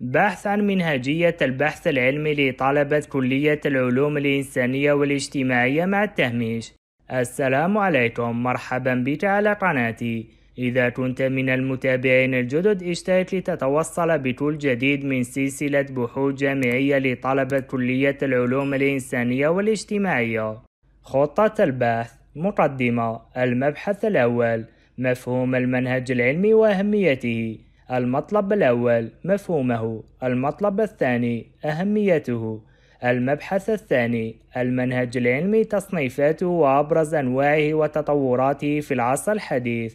بحث عن منهجية البحث العلمي لطلبة كلية العلوم الإنسانية والاجتماعية مع التهميش السلام عليكم مرحبا بك على قناتي إذا كنت من المتابعين الجدد اشترك لتتوصل بكل جديد من سلسلة بحوث جامعية لطلبة كلية العلوم الإنسانية والاجتماعية خطة البحث مقدمة المبحث الأول مفهوم المنهج العلمي وأهميته المطلب الأول مفهومه المطلب الثاني أهميته المبحث الثاني المنهج العلمي تصنيفاته وأبرز أنواعه وتطوراته في العصر الحديث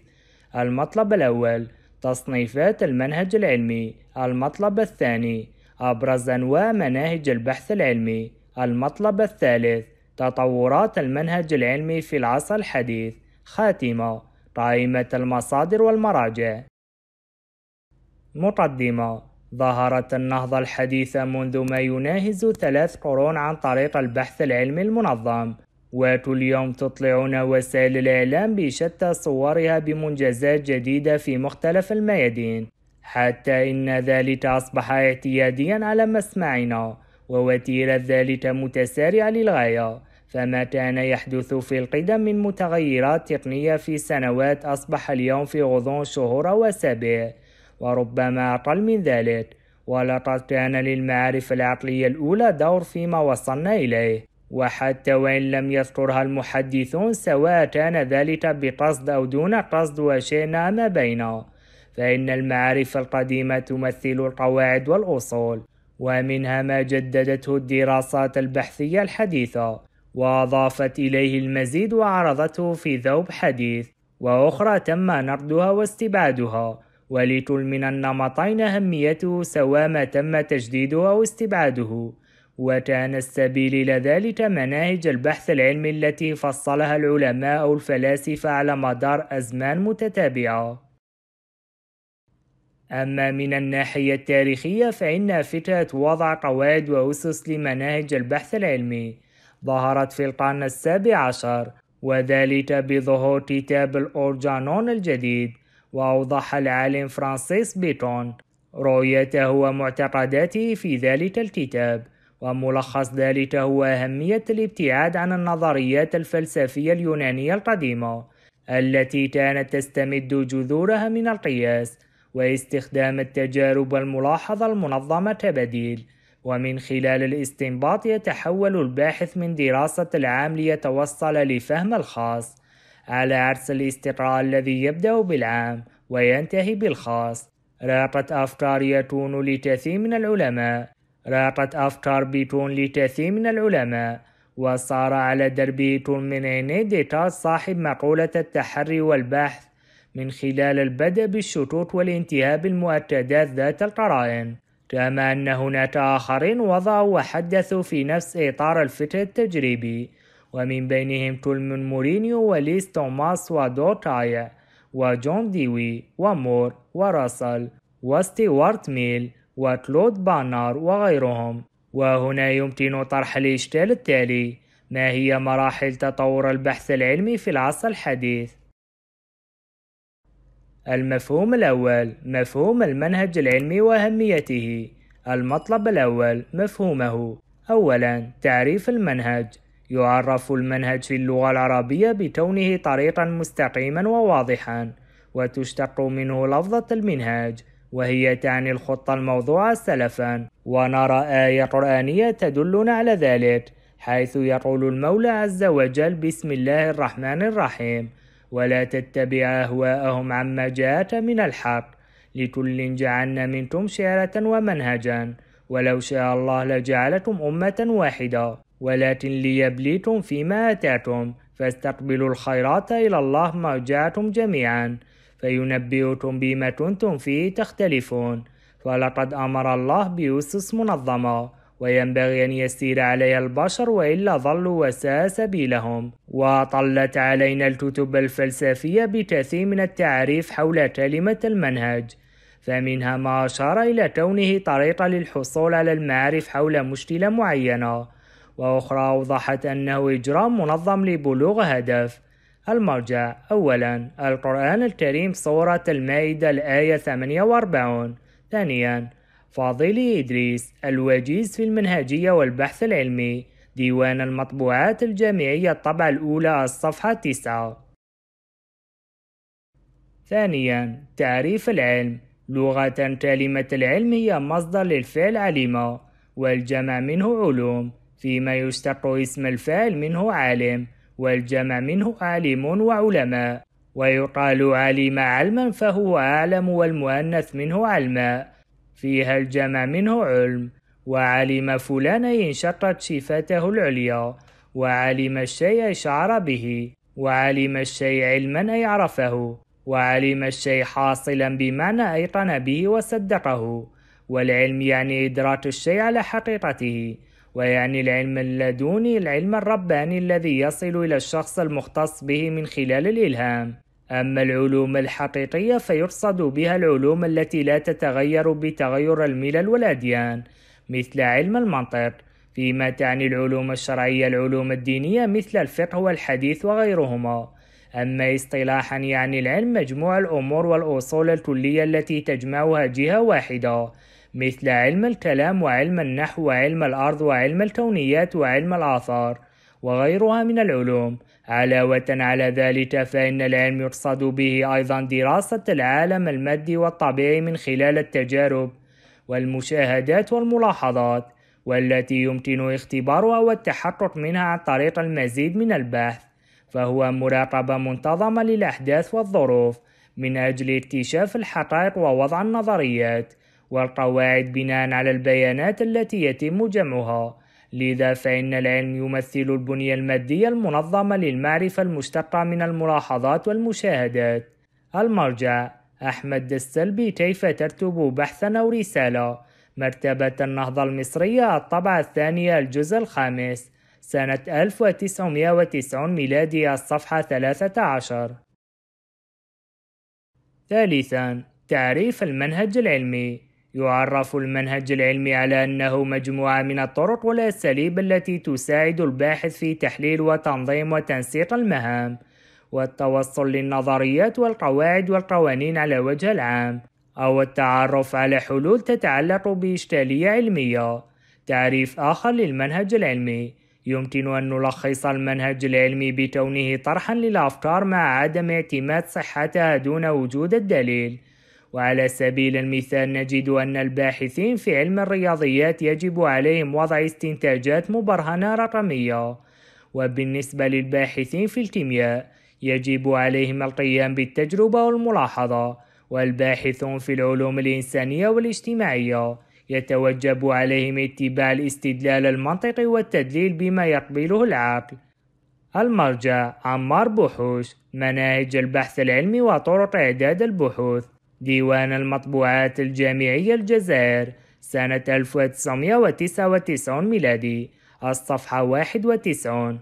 المطلب الأول تصنيفات المنهج العلمي المطلب الثاني أبرز أنواع مناهج البحث العلمي المطلب الثالث تطورات المنهج العلمي في العصر الحديث خاتمة قائمة المصادر والمراجع مقدمة ظهرت النهضة الحديثة منذ ما يناهز ثلاث قرون عن طريق البحث العلمي المنظم وكل يوم تطلعنا وسائل الإعلام بشتى صورها بمنجزات جديدة في مختلف الميادين حتى إن ذلك أصبح اعتياديا على مسمعنا ووتيرة ذلك متسارعة للغاية فما كان يحدث في القدم من متغيرات تقنية في سنوات أصبح اليوم في غضون شهور وأسابيع وربما أقل من ذلك ولقد كان للمعارف العقلية الأولى دور فيما وصلنا إليه وحتى وإن لم يذكرها المحدثون سواء كان ذلك بقصد أو دون قصد وشئنا ما بينه فإن المعارف القديمة تمثل القواعد والأصول ومنها ما جددته الدراسات البحثية الحديثة وأضافت إليه المزيد وعرضته في ذوب حديث وأخرى تم نقدها واستبعادها من النمطين أهميته سواء ما تم تجديده أو استبعاده وكان السبيل إلى ذلك مناهج البحث العلمي التي فصلها العلماء أو الفلاسفة على مدار أزمان متتابعة أما من الناحية التاريخية فإن فكرة وضع قواعد وأسس لمناهج البحث العلمي ظهرت في القرن السابع عشر وذلك بظهور كتاب الأورجانون الجديد وأوضح العالم فرانسيس بيتون رؤيته ومعتقداته في ذلك الكتاب وملخص ذلك هو أهمية الابتعاد عن النظريات الفلسفية اليونانية القديمة التي كانت تستمد جذورها من القياس واستخدام التجارب والملاحظة المنظمة كبديل ومن خلال الاستنباط يتحول الباحث من دراسة العام ليتوصل لفهم الخاص على عكس الاستقراء الذي يبدأ بالعام وينتهي بالخاص راقت أفكار يتون لكثير من العلماء راقت أفكار بيتون لكثير من العلماء وصار على تون من عيني ديكارت صاحب مقولة التحري والبحث من خلال البدء بالشطوط والانتهاء بالمؤكدات ذات القرائن كما أن هناك آخرين وضعوا وحدثوا في نفس إطار الفكر التجريبي ومن بينهم تولمون مورينيو وليس توماس ودوتايا وجون ديوي ومور وراسل وستيوارت ميل وكلود بانار وغيرهم وهنا يمكن طرح الإشكال التالي ما هي مراحل تطور البحث العلمي في العصر الحديث؟ المفهوم الأول مفهوم المنهج العلمي وأهميته المطلب الأول مفهومه أولا تعريف المنهج يعرف المنهج في اللغة العربية بكونه طريقا مستقيما وواضحا وتشتق منه لفظة المنهاج وهي تعني الخطة الموضوعة سلفا ونرى آية قرآنية تدلنا على ذلك حيث يقول المولى عز وجل بسم الله الرحمن الرحيم ولا تتبع أهواءهم عما جاءك من الحق لكل جعلنا منكم شعرة ومنهجا ولو شاء الله لجعلكم أمة واحدة ولكن ليبليتم فيما أتاتم فاستقبلوا الخيرات إلى الله جاءتم جميعا فينبئكم بما كنتم فيه تختلفون ولقد أمر الله بأسس منظمة وينبغي أن يسير عليها البشر وإلا ظلوا وساء سبيلهم وطلت علينا الكتب الفلسفية بكثير من التعريف حول كلمة المنهج فمنها ما أشار إلى كونه طريقة للحصول على المعارف حول مشكلة معينة وأخرى أوضحت أنه إجرام منظم لبلوغ هدف المرجع أولا القرآن الكريم سورة المائدة الآية 48 ثانيا فاضل إدريس الوجيز في المنهجية والبحث العلمي ديوان المطبوعات الجامعية الطبعة الأولى الصفحة 9 ثانيا تعريف العلم لغة كلمة العلم هي مصدر للفعل علم والجمع منه علوم فيما يشتق اسم الفاعل منه عالم والجمع منه عالم وعلماء ويقال علم علما فهو أعلم والمؤنث منه علماء فيها الجمع منه علم وعلم فلان انشقت شفته العليا وعلم الشيء شعر به وعلم الشيء علما أي عرفه وعلم الشيء حاصلا بمعنى أيقن به وصدقه والعلم يعني إدراك الشيء على حقيقته ويعني العلم اللدوني العلم الرباني الذي يصل إلى الشخص المختص به من خلال الإلهام أما العلوم الحقيقية فيقصد بها العلوم التي لا تتغير بتغير الملل والأديان مثل علم المنطق فيما تعني العلوم الشرعية العلوم الدينية مثل الفقه والحديث وغيرهما أما اصطلاحا يعني العلم مجموع الأمور والأصول الكلية التي تجمعها جهة واحدة مثل علم الكلام وعلم النحو وعلم الأرض وعلم الكونيات وعلم الآثار وغيرها من العلوم علاوة على ذلك فإن العلم يقصد به أيضا دراسة العالم المادي والطبيعي من خلال التجارب والمشاهدات والملاحظات والتي يمكن اختبارها والتحقق منها عن طريق المزيد من البحث فهو مراقبة منتظمة للأحداث والظروف من أجل اكتشاف الحقائق ووضع النظريات والقواعد بناء على البيانات التي يتم جمعها لذا فإن العلم يمثل البنية المادية المنظمة للمعرفة المشتقة من الملاحظات والمشاهدات المرجع أحمد السلبي كيف ترتب بحثا أو رسالة مرتبة النهضة المصرية الطبعة الثانية الجزء الخامس سنة 1990 ميلادي الصفحة 13 ثالثا تعريف المنهج العلمي يعرف المنهج العلمي على أنه مجموعة من الطرق والأساليب التي تساعد الباحث في تحليل وتنظيم وتنسيق المهام والتوصل للنظريات والقواعد والقوانين على وجه العام أو التعرف على حلول تتعلق بإشكالية علمية تعريف آخر للمنهج العلمي يمكن أن نلخص المنهج العلمي بكونه طرحا للأفكار مع عدم اعتماد صحتها دون وجود الدليل وعلى سبيل المثال نجد أن الباحثين في علم الرياضيات يجب عليهم وضع استنتاجات مبرهنة رقمية وبالنسبة للباحثين في الكيمياء يجب عليهم القيام بالتجربة والملاحظة والباحثون في العلوم الإنسانية والاجتماعية يتوجب عليهم اتباع الاستدلال المنطقي والتدليل بما يقبله العقل المرجع عمار بحوش مناهج البحث العلمي وطرق إعداد البحوث ديوان المطبوعات الجامعية الجزائر سنة 1999 ميلادي الصفحة 91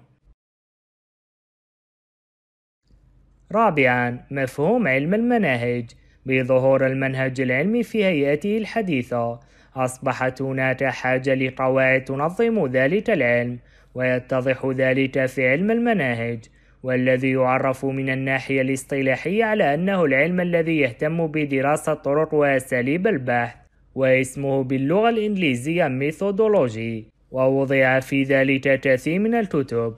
رابعا مفهوم علم المناهج بظهور المنهج العلمي في هيئته الحديثة أصبحت هناك حاجة لقواعد تنظم ذلك العلم ويتضح ذلك في علم المناهج والذي يعرف من الناحية الاصطلاحية على أنه العلم الذي يهتم بدراسة طرق وأساليب البحث واسمه باللغة الإنجليزية ميثودولوجي ووضع في ذلك كثير من الكتب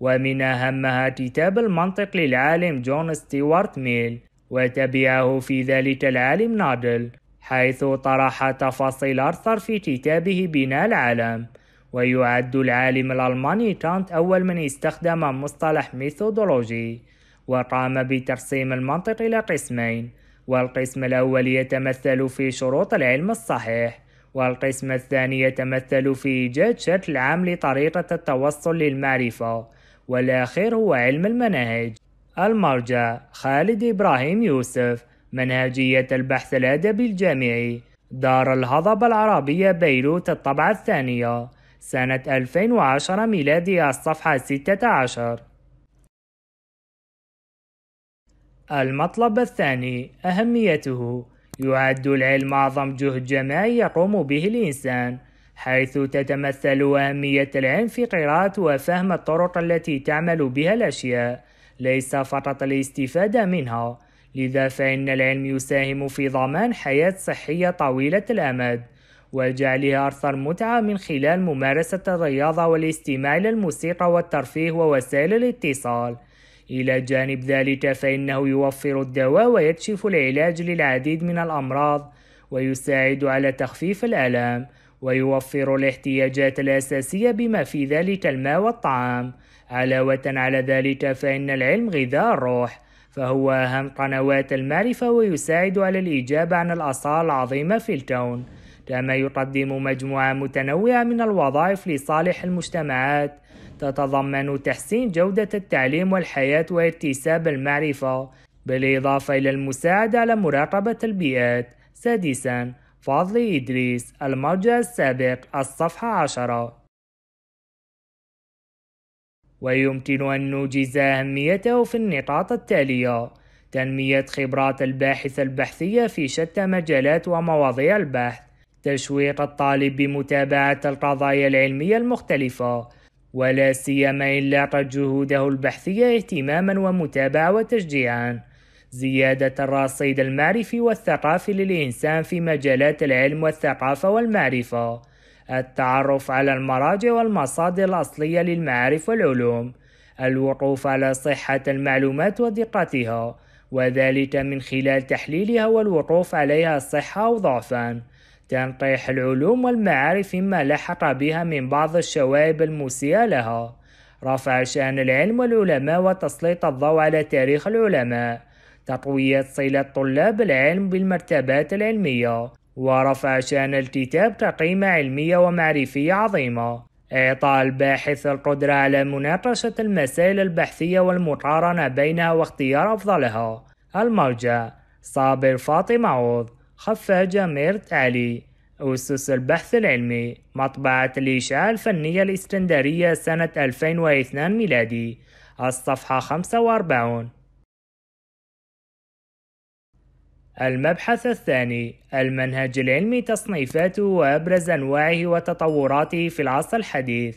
ومن أهمها كتاب المنطق للعالم جون ستيوارت ميل وتبعه في ذلك العالم نادل حيث طرح تفاصيل أرثر في كتابه بناء العالم ويعد العالم الألماني كانت أول من استخدم مصطلح ميثودولوجي وقام بتقسيم المنطق إلى قسمين والقسم الأول يتمثل في شروط العلم الصحيح والقسم الثاني يتمثل في إيجاد شكل عام لطريقة التوصل للمعرفة والآخر هو علم المناهج المرجع خالد إبراهيم يوسف منهجية البحث الأدبي الجامعي دار الهضبة العربية بيروت الطبعة الثانية سنة 2010 ميلادي الصفحة 16 المطلب الثاني أهميته يعد العلم أعظم جهد جماعي يقوم به الإنسان حيث تتمثل أهمية العلم في قراءة وفهم الطرق التي تعمل بها الأشياء ليس فقط الاستفادة منها لذا فإن العلم يساهم في ضمان حياة صحية طويلة الأمد وجعلها أكثر متعة من خلال ممارسة الرياضة والاستماع إلى الموسيقى والترفيه ووسائل الاتصال إلى جانب ذلك فإنه يوفر الدواء ويكشف العلاج للعديد من الأمراض ويساعد على تخفيف الآلام ويوفر الاحتياجات الأساسية بما في ذلك الماء والطعام علاوة على ذلك فإن العلم غذاء الروح فهو أهم قنوات المعرفة ويساعد على الإجابة عن الأسرار العظيمة في الكون كما يقدم مجموعة متنوعة من الوظائف لصالح المجتمعات تتضمن تحسين جودة التعليم والحياة واكتساب المعرفة بالإضافة إلى المساعدة على مراقبة البيئات سادساً فضل إدريس المرجع السابق الصفحة عشرة ويمكن أن نوجز أهميته في النقاط التالية تنمية خبرات الباحث البحثية في شتى مجالات ومواضيع البحث تشويق الطالب بمتابعة القضايا العلمية المختلفة ولا سيما إن لاقت جهوده البحثية اهتماما ومتابعة وتشجيعا زيادة الرصيد المعرفي والثقافي للإنسان في مجالات العلم والثقافة والمعرفة التعرف على المراجع والمصادر الأصلية للمعارف والعلوم الوقوف على صحة المعلومات ودقتها وذلك من خلال تحليلها والوقوف عليها صحة أو ضعفا تنطيح العلوم والمعارف مما لحق بها من بعض الشوائب المسيئة لها رفع شأن العلم والعلماء وتسليط الضوء على تاريخ العلماء تقوية صلة طلاب العلم بالمرتبات العلمية ورفع شأن الكتاب كقيمة علمية ومعرفية عظيمة إعطاء الباحث القدرة على مناقشة المسائل البحثية والمقارنة بينها واختيار أفضلها المرجع صابر فاطمة عوض خفاجة ميرت علي أسس البحث العلمي مطبعة الإشعاع الفنية الإسكندرية سنة 2002 ميلادي الصفحة 45 المبحث الثاني المنهج العلمي تصنيفاته وأبرز أنواعه وتطوراته في العصر الحديث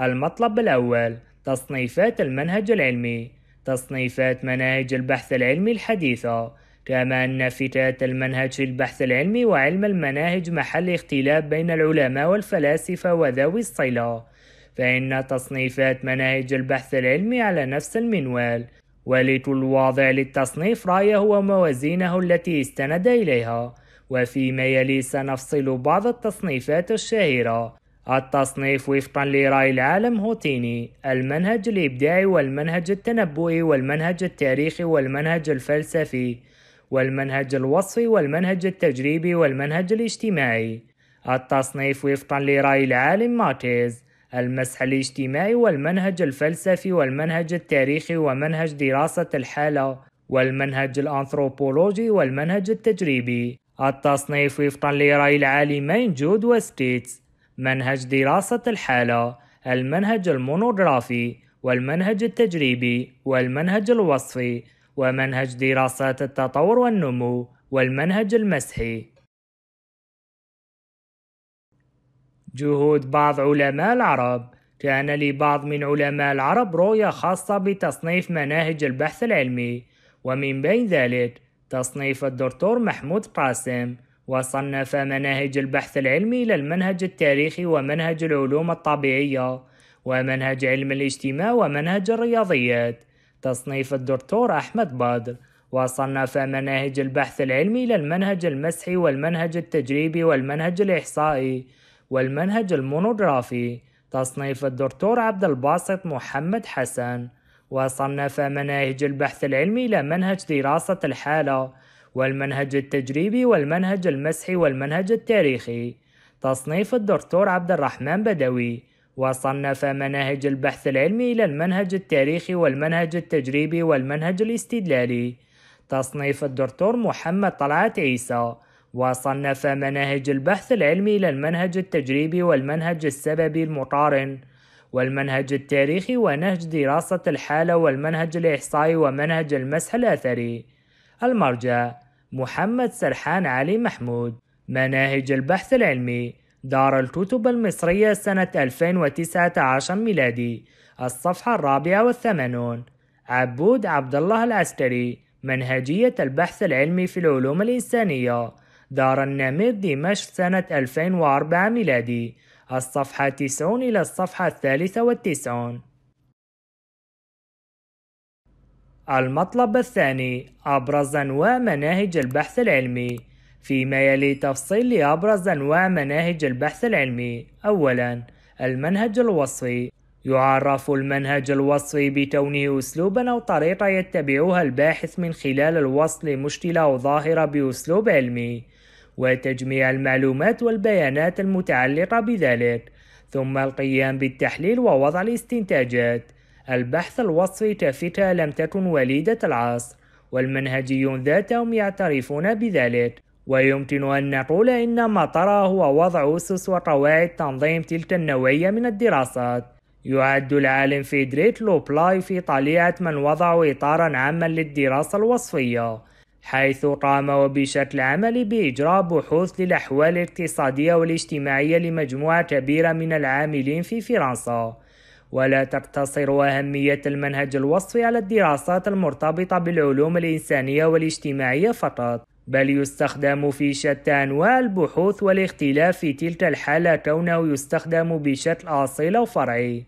المطلب الأول تصنيفات المنهج العلمي تصنيفات مناهج البحث العلمي الحديثة كما أن فتات المنهج في البحث العلمي وعلم المناهج محل اختلاف بين العلماء والفلاسفة وذوي الصلة فإن تصنيفات مناهج البحث العلمي على نفس المنوال ولكل واضع للتصنيف رأيه وموازينه التي استند إليها وفيما يلي سنفصل بعض التصنيفات الشهيرة التصنيف وفقا لرأي العالم هوتيني المنهج الإبداعي والمنهج التنبؤي والمنهج التاريخي والمنهج الفلسفي والمنهج الوصفي والمنهج التجريبي والمنهج الاجتماعي التصنيف وفقا لرأي العالم ماتيز المسح الاجتماعي والمنهج الفلسفي والمنهج التاريخي ومنهج دراسة الحالة والمنهج الأنثروبولوجي والمنهج التجريبي التصنيف وفقا لرأي العالمين جود وستيتس منهج دراسة الحالة المنهج المونوغرافي والمنهج التجريبي والمنهج الوصفي ومنهج دراسات التطور والنمو والمنهج المسحي جهود بعض علماء العرب كان لبعض من علماء العرب رؤية خاصة بتصنيف مناهج البحث العلمي ومن بين ذلك تصنيف الدكتور محمود قاسم وصنف مناهج البحث العلمي إلى المنهج التاريخي ومنهج العلوم الطبيعية ومنهج علم الاجتماع ومنهج الرياضيات تصنيف الدكتور أحمد بادر وصنف مناهج البحث العلمي إلى المنهج المسحي والمنهج التجريبي والمنهج الإحصائي والمنهج المونوغرافي تصنيف الدكتور عبد الباسط محمد حسن وصنف مناهج البحث العلمي إلى منهج دراسة الحالة والمنهج التجريبي والمنهج المسحي والمنهج التاريخي تصنيف الدكتور عبد الرحمن بدوي وصنف مناهج البحث العلمي إلى المنهج التاريخي والمنهج التجريبي والمنهج الاستدلالي تصنيف الدكتور محمد طلعت عيسى وصنف مناهج البحث العلمي إلى المنهج التجريبي والمنهج السببي المقارن والمنهج التاريخي ونهج دراسة الحالة والمنهج الإحصائي ومنهج المسح الأثري المرجع محمد سرحان علي محمود مناهج البحث العلمي دار الكتب المصرية سنة 2019 ميلادي الصفحة الرابعة والثمانون عبود عبد الله العسكري منهجية البحث العلمي في العلوم الإنسانية دار النمير دمشق سنة 2004 ميلادي الصفحة 90 إلى الصفحة 93 المطلب الثاني أبرز أنواع مناهج البحث العلمي فيما يلي تفصيل لأبرز أنواع مناهج البحث العلمي أولاً المنهج الوصفي يعرف المنهج الوصفي بكونه أسلوبا أو طريقة يتبعها الباحث من خلال الوصف لمشكلة أو ظاهرة بأسلوب علمي وتجميع المعلومات والبيانات المتعلقة بذلك ثم القيام بالتحليل ووضع الاستنتاجات البحث الوصفي كفكرة لم تكن وليدة العصر والمنهجيون ذاتهم يعترفون بذلك ويمكن أن نقول إن ما ترى هو وضع أسس وقواعد تنظيم تلك النوعية من الدراسات يعد العالم فيدريك لوبلاي في طليعة من وضعوا إطارا عاما للدراسة الوصفية حيث قام وبشكل عملي بإجراء بحوث للأحوال الاقتصادية والاجتماعية لمجموعة كبيرة من العاملين في فرنسا ولا تقتصر أهمية المنهج الوصفي على الدراسات المرتبطة بالعلوم الإنسانية والاجتماعية فقط بل يستخدم في شتى أنواع البحوث والاختلاف في تلك الحالة كونه يستخدم بشكل أصيل وفرعي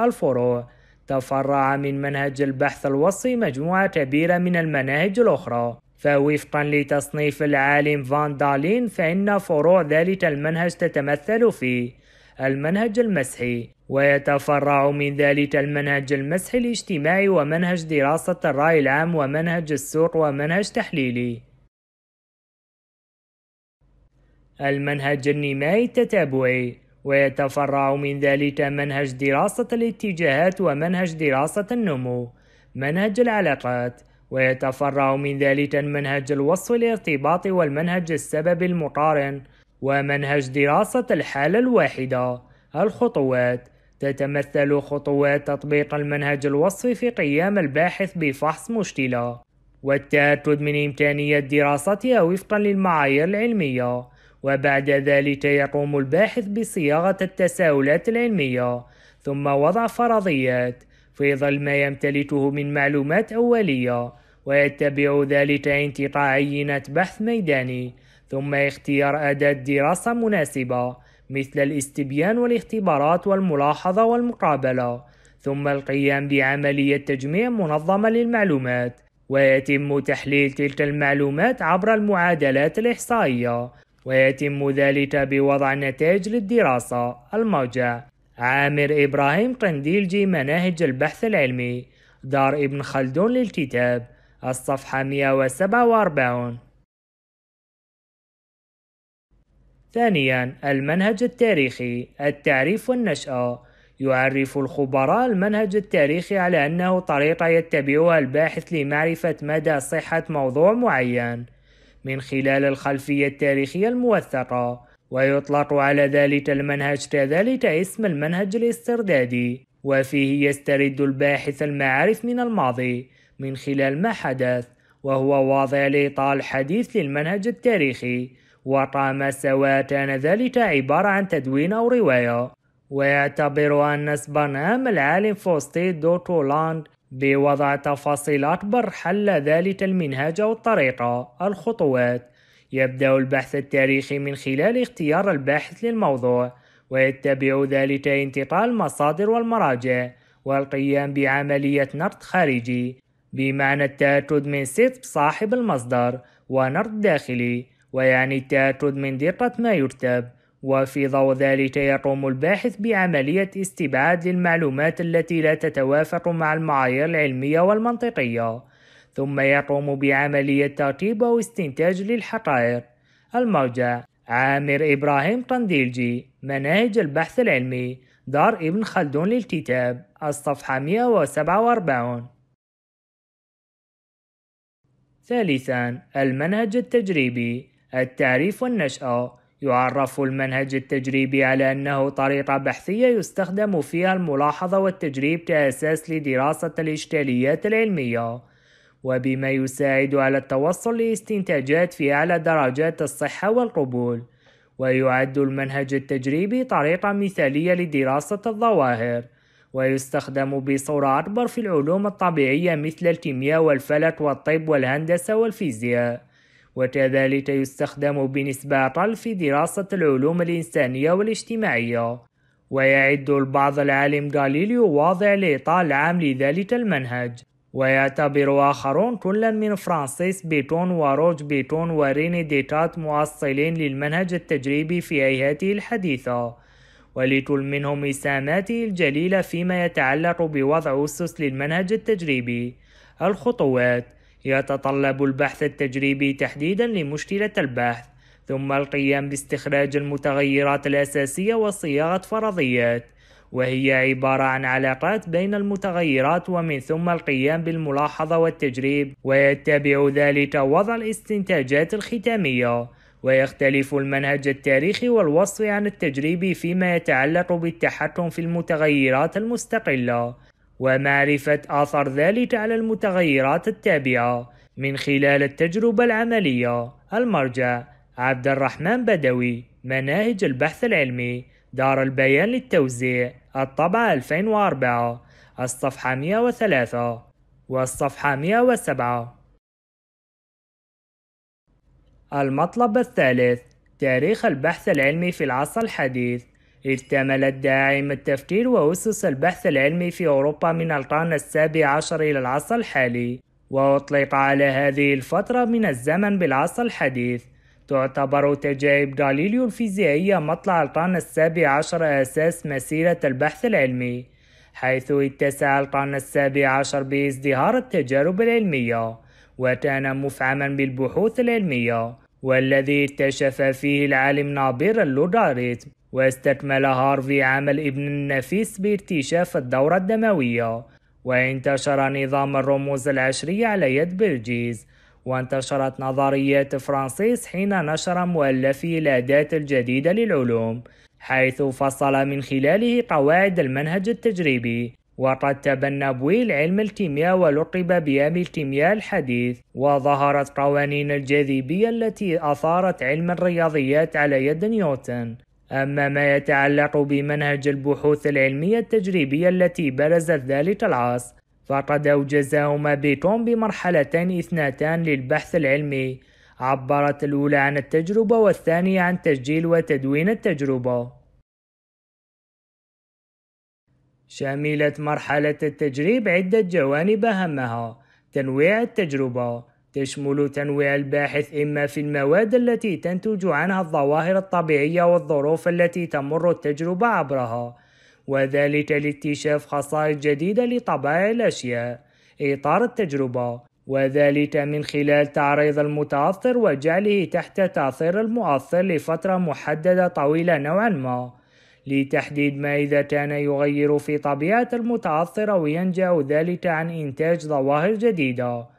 الفروع تفرع من منهج البحث الوصي مجموعة كبيرة من المناهج الأخرى فوفقا لتصنيف العالم فان دالين فإن فروع ذلك المنهج تتمثل في المنهج المسحي ويتفرع من ذلك المنهج المسحي الاجتماعي ومنهج دراسة الرأي العام ومنهج السوق ومنهج تحليلي المنهج النمائي التتابعي ويتفرع من ذلك منهج دراسة الاتجاهات ومنهج دراسة النمو منهج العلاقات ويتفرع من ذلك منهج الوصف الارتباطي والمنهج السبب المقارن ومنهج دراسة الحالة الواحدة الخطوات تتمثل خطوات تطبيق المنهج الوصفي في قيام الباحث بفحص مشكلة والتأكد من إمكانية دراستها وفقا للمعايير العلمية وبعد ذلك يقوم الباحث بصياغة التساؤلات العلمية ثم وضع فرضيات في ظل ما يمتلكه من معلومات أولية ويتبع ذلك انتقاء عينة بحث ميداني ثم اختيار أداة دراسة مناسبة مثل الاستبيان والاختبارات والملاحظة والمقابلة ثم القيام بعملية تجميع منظمة للمعلومات ويتم تحليل تلك المعلومات عبر المعادلات الإحصائية ويتم ذلك بوضع نتائج للدراسة المرجع عامر إبراهيم قنديلجي مناهج البحث العلمي دار ابن خلدون للكتاب الصفحة 147 ثانيا المنهج التاريخي التعريف والنشأة يعرف الخبراء المنهج التاريخي على أنه طريقة يتبعها الباحث لمعرفة مدى صحة موضوع معين من خلال الخلفية التاريخية الموثقة ويطلق على ذلك المنهج كذلك اسم المنهج الاستردادي وفيه يسترد الباحث المعارف من الماضي من خلال ما حدث وهو واضع الإطار الحديث للمنهج التاريخي وقام سواء كان ذلك عبارة عن تدوين أو رواية ويعتبر أن سبرنهام العالم فوستي دوتولاند بوضع تفاصيل أكبر حل ذلك أو والطريقة الخطوات يبدأ البحث التاريخي من خلال اختيار الباحث للموضوع ويتبع ذلك انتقال المصادر والمراجع والقيام بعملية نقد خارجي بمعنى التأكد من صدق صاحب المصدر ونقد داخلي ويعني التأكد من دقة ما يرتب وفي ضوء ذلك يقوم الباحث بعملية استبعاد للمعلومات التي لا تتوافق مع المعايير العلمية والمنطقية ثم يقوم بعملية ترتيب أو استنتاج للحقائق المرجع عامر إبراهيم قنديلجي مناهج البحث العلمي دار ابن خلدون للكتاب الصفحة 147 ثالثا المنهج التجريبي التعريف والنشأة يعرف المنهج التجريبي على أنه طريقة بحثية يستخدم فيها الملاحظة والتجريب كأساس لدراسة الإشكاليات العلمية، وبما يساعد على التوصل لاستنتاجات في أعلى درجات الصحة والقبول، ويعد المنهج التجريبي طريقة مثالية لدراسة الظواهر، ويستخدم بصورة أكبر في العلوم الطبيعية مثل الكيمياء والفلك والطب والهندسة والفيزياء. وكذلك يستخدم بنسبة أقل في دراسة العلوم الإنسانية والاجتماعية ويعد البعض العالم غاليليو واضع الإطار العام لذلك المنهج ويعتبر آخرون كلا من فرانسيس بيتون وروج بيتون وريني ديتات مؤصلين للمنهج التجريبي في هيئته الحديثة ولكل منهم إسهاماته الجليلة فيما يتعلق بوضع أسس للمنهج التجريبي الخطوات يتطلب البحث التجريبي تحديدا لمشكلة البحث ثم القيام باستخراج المتغيرات الأساسية وصياغة فرضيات وهي عبارة عن علاقات بين المتغيرات ومن ثم القيام بالملاحظة والتجريب ويتبع ذلك وضع الاستنتاجات الختامية ويختلف المنهج التاريخي والوصف عن التجريبي فيما يتعلق بالتحكم في المتغيرات المستقلة ومعرفة آثار ذلك على المتغيرات التابعة من خلال التجربة العملية المرجع عبد الرحمن بدوي مناهج البحث العلمي دار البيان للتوزيع الطبعة 2004 الصفحة 103 والصفحة 107 المطلب الثالث تاريخ البحث العلمي في العصر الحديث اكتمل الداعم التفكير وأسس البحث العلمي في أوروبا من القرن السابع عشر إلى العصر الحالي وأطلق على هذه الفترة من الزمن بالعصر الحديث تعتبر تجارب غاليليو الفيزيائية مطلع القرن السابع عشر أساس مسيرة البحث العلمي حيث اتسع القرن السابع عشر بازدهار التجارب العلمية وكان مفعما بالبحوث العلمية والذي اكتشف فيه العالم نابير اللوغاريتم واستكمل هارفي عمل ابن النفيس بارتشاف الدورة الدموية وانتشر نظام الرموز العشرية على يد بلجيز وانتشرت نظريات فرانسيس حين نشر مؤلفي الأداة الجديدة للعلوم حيث فصل من خلاله قواعد المنهج التجريبي وقد تبنى بويل علم الكيمياء ولقب بأم الكيمياء الحديث وظهرت قوانين الجاذبية التي أثارت علم الرياضيات على يد نيوتن أما ما يتعلق بمنهج البحوث العلمية التجريبية التي برزت ذلك العصر فقد أوجزهما بيتون بمرحلتين اثنتان للبحث العلمي عبرت الأولى عن التجربة والثانية عن تسجيل وتدوين التجربة شملت مرحلة التجريب عدة جوانب أهمها تنويع التجربة تشمل تنويع الباحث إما في المواد التي تنتج عنها الظواهر الطبيعية والظروف التي تمر التجربة عبرها، وذلك لاكتشاف خصائص جديدة لطبائع الأشياء إطار التجربة، وذلك من خلال تعريض المتأثر وجعله تحت تأثير المؤثر لفترة محددة طويلة نوعًا ما، لتحديد ما إذا كان يغير في طبيعة المتأثر أو ينجع ذلك عن إنتاج ظواهر جديدة.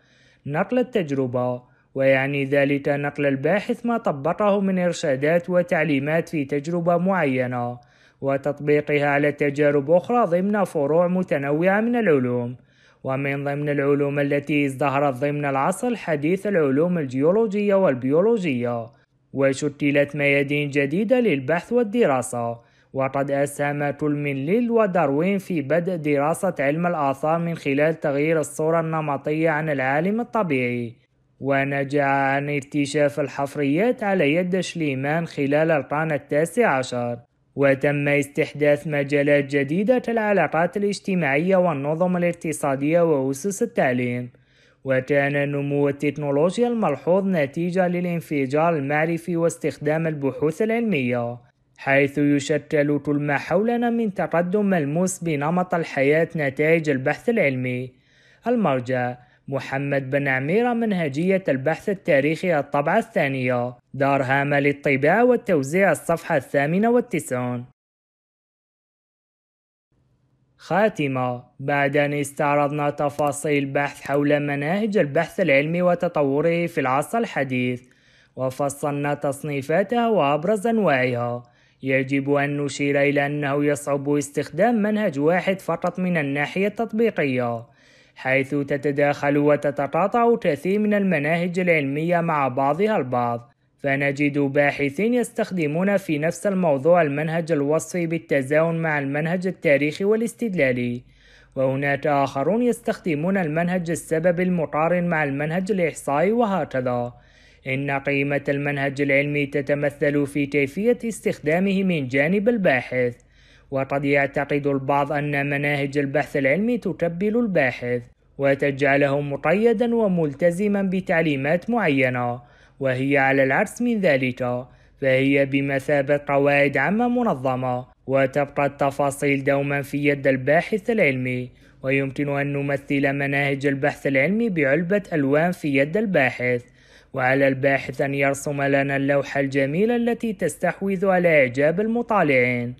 نقل التجربة ويعني ذلك نقل الباحث ما طبقه من إرشادات وتعليمات في تجربة معينة وتطبيقها على تجارب أخرى ضمن فروع متنوعة من العلوم ومن ضمن العلوم التي ازدهرت ضمن العصر الحديث العلوم الجيولوجية والبيولوجية وشكلت ميادين جديدة للبحث والدراسة وقد أسهم تولمين وداروين في بدء دراسة علم الآثار من خلال تغيير الصورة النمطية عن العالم الطبيعي ونجح عن اكتشاف الحفريات على يد شليمان خلال القرن التاسع عشر وتم استحداث مجالات جديدة كالعلاقات الاجتماعية والنظم الاقتصادية وأسس التعليم وكان نمو التكنولوجيا الملحوظ نتيجة للانفجار المعرفي واستخدام البحوث العلمية حيث يشكل كل ما حولنا من تقدم ملموس بنمط الحياة نتائج البحث العلمي المرجع محمد بن عميرة منهجية البحث التاريخي الطبعة الثانية هامة للطباعة والتوزيع الصفحة الثامنة والتسعون خاتمة بعد أن استعرضنا تفاصيل بحث حول مناهج البحث العلمي وتطوره في العصر الحديث وفصلنا تصنيفاتها وأبرز أنواعها يجب أن نشير إلى أنه يصعب استخدام منهج واحد فقط من الناحية التطبيقية حيث تتداخل وتتقاطع كثير من المناهج العلمية مع بعضها البعض فنجد باحثين يستخدمون في نفس الموضوع المنهج الوصفي بالتزاون مع المنهج التاريخي والاستدلالي وهناك آخرون يستخدمون المنهج السبب المقارن مع المنهج الإحصائي وهكذا إن قيمة المنهج العلمي تتمثل في كيفية استخدامه من جانب الباحث وقد يعتقد البعض أن مناهج البحث العلمي تكبل الباحث وتجعله مقيدا وملتزما بتعليمات معينة وهي على العكس من ذلك فهي بمثابة قواعد عامة منظمة وتبقى التفاصيل دوما في يد الباحث العلمي ويمكن أن نمثل مناهج البحث العلمي بعلبة ألوان في يد الباحث وعلى الباحث أن يرسم لنا اللوحة الجميلة التي تستحوذ على إعجاب المطالعين.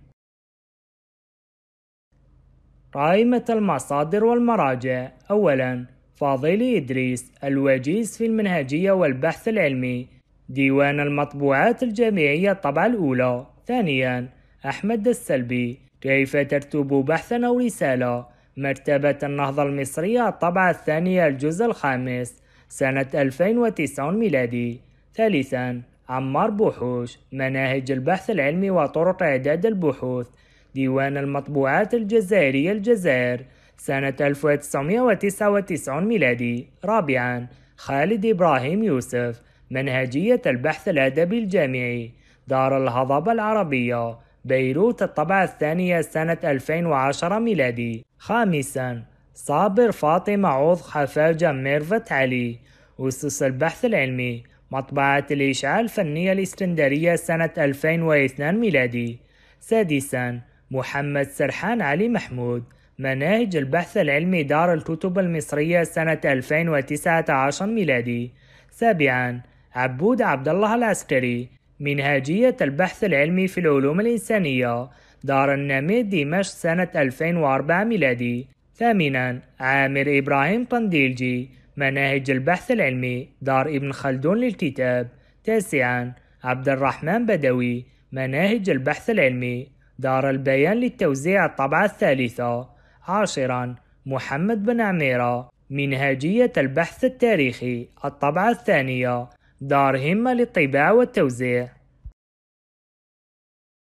قائمة المصادر والمراجع أولاً فاضل إدريس الوجيز في المنهجية والبحث العلمي ديوان المطبوعات الجامعية الطبعة الأولى ثانياً أحمد السلبي كيف تكتب بحثاً أو رسالة مرتبة النهضة المصرية الطبعة الثانية الجزء الخامس سنة 2009 ميلادي ثالثا عمار بوحوش مناهج البحث العلمي وطرق إعداد البحوث ديوان المطبوعات الجزائرية الجزائر سنة 1999 ميلادي رابعا خالد إبراهيم يوسف منهجية البحث الأدبي الجامعي دار الهضبة العربية بيروت الطبعة الثانية سنة 2010 ميلادي خامسا صابر فاطمة عوض خفاجة ميرفت علي أسس البحث العلمي مطبعة الإشعاع الفنية الإسكندرية سنة 2002 ميلادي سادسا محمد سرحان علي محمود مناهج البحث العلمي دار الكتب المصرية سنة 2019 ميلادي سابعا عبود عبد الله العسكري منهجية البحث العلمي في العلوم الإنسانية دار النميد دمشق سنة 2004 ميلادي ثامناً عامر إبراهيم قنديلجي مناهج البحث العلمي دار ابن خلدون للكتاب تاسعاً عبد الرحمن بدوي مناهج البحث العلمي دار البيان للتوزيع الطبعة الثالثة عاشراً محمد بن عميرة منهجية البحث التاريخي الطبعة الثانية دار همة للطباعة والتوزيع